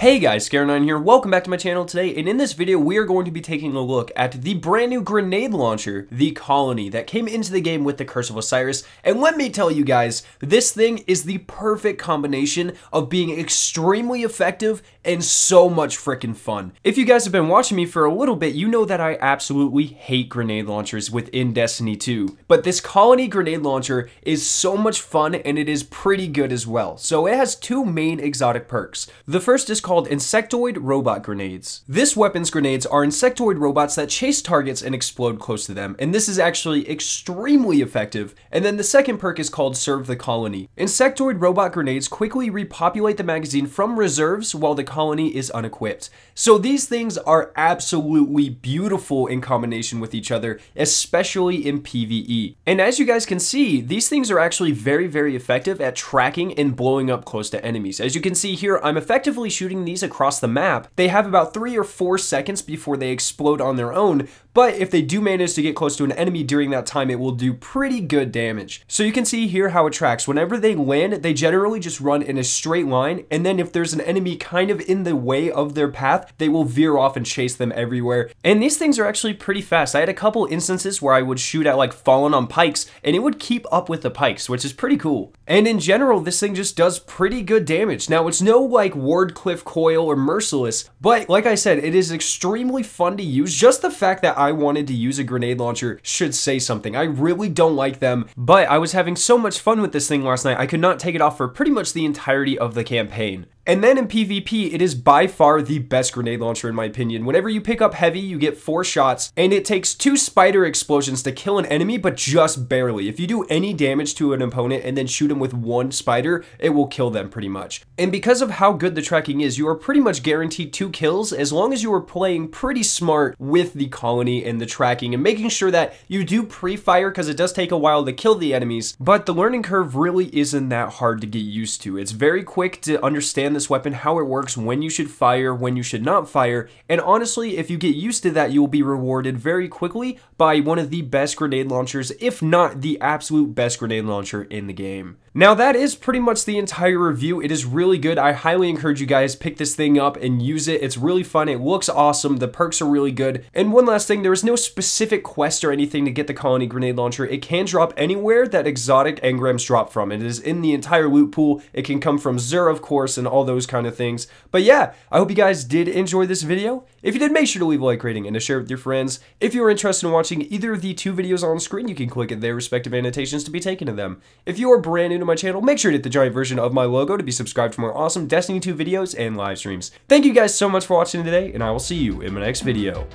Hey guys, Scare9 here, welcome back to my channel today, and in this video we are going to be taking a look at the brand new grenade launcher, the Colony, that came into the game with the Curse of Osiris, and let me tell you guys, this thing is the perfect combination of being extremely effective and so much freaking fun. If you guys have been watching me for a little bit, you know that I absolutely hate grenade launchers within Destiny 2, but this Colony grenade launcher is so much fun and it is pretty good as well. So it has two main exotic perks. The first is called Insectoid Robot Grenades. This weapon's grenades are insectoid robots that chase targets and explode close to them, and this is actually extremely effective. And then the second perk is called Serve the Colony. Insectoid robot grenades quickly repopulate the magazine from reserves while the colony is unequipped. So these things are absolutely beautiful in combination with each other, especially in PvE. And as you guys can see, these things are actually very, very effective at tracking and blowing up close to enemies. As you can see here, I'm effectively shooting shooting these across the map, they have about three or four seconds before they explode on their own, but if they do manage to get close to an enemy during that time, it will do pretty good damage. So you can see here how it tracks. Whenever they land, they generally just run in a straight line, and then if there's an enemy kind of in the way of their path, they will veer off and chase them everywhere. And these things are actually pretty fast. I had a couple instances where I would shoot at like fallen on pikes, and it would keep up with the pikes, which is pretty cool. And in general, this thing just does pretty good damage. Now, it's no like Wardcliffe Coil, or Merciless. But like I said, it is extremely fun to use. Just the fact that I wanted to use a grenade launcher should say something. I really don't like them, but I was having so much fun with this thing last night, I could not take it off for pretty much the entirety of the campaign. And then in PvP, it is by far the best grenade launcher in my opinion. Whenever you pick up heavy, you get four shots, and it takes two spider explosions to kill an enemy, but just barely. If you do any damage to an opponent and then shoot them with one spider, it will kill them pretty much. And because of how good the tracking is, you are pretty much guaranteed two kills as long as you are playing pretty smart with the colony and the tracking and making sure that you do pre-fire because it does take a while to kill the enemies, but the learning curve really isn't that hard to get used to. It's very quick to understand this weapon, how it works, when you should fire, when you should not fire, and honestly, if you get used to that, you will be rewarded very quickly by one of the best grenade launchers, if not the absolute best grenade launcher in the game. Now that is pretty much the entire review. It is really good. I highly encourage you guys pick this thing up and use it. It's really fun. It looks awesome. The perks are really good. And one last thing, there is no specific quest or anything to get the colony grenade launcher. It can drop anywhere that exotic engrams drop from. It is in the entire loot pool. It can come from Xur, of course, and all those kind of things. But yeah, I hope you guys did enjoy this video. If you did, make sure to leave a like rating and to share with your friends. If you're interested in watching either of the two videos on screen, you can click at their respective annotations to be taken to them. If you are brand new to my channel, make sure to hit the giant version of my logo to be subscribed for more awesome Destiny 2 videos and live streams. Thank you guys so much for watching today, and I will see you in my next video.